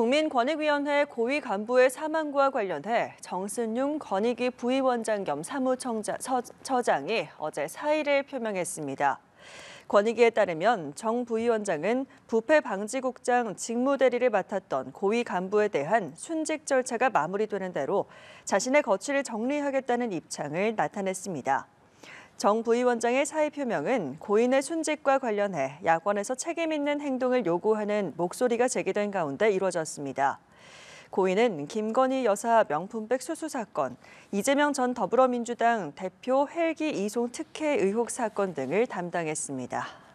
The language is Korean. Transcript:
국민권익위원회 고위 간부의 사망과 관련해 정순용 권익위 부위원장 겸 사무처장이 어제 사의를 표명했습니다. 권익위에 따르면 정 부위원장은 부패방지국장 직무대리를 맡았던 고위 간부에 대한 순직 절차가 마무리되는 대로 자신의 거취를 정리하겠다는 입장을 나타냈습니다. 정 부위원장의 사의 표명은 고인의 순직과 관련해 야권에서 책임 있는 행동을 요구하는 목소리가 제기된 가운데 이루어졌습니다. 고인은 김건희 여사 명품백 수수 사건, 이재명 전 더불어민주당 대표 헬기 이송 특혜 의혹 사건 등을 담당했습니다.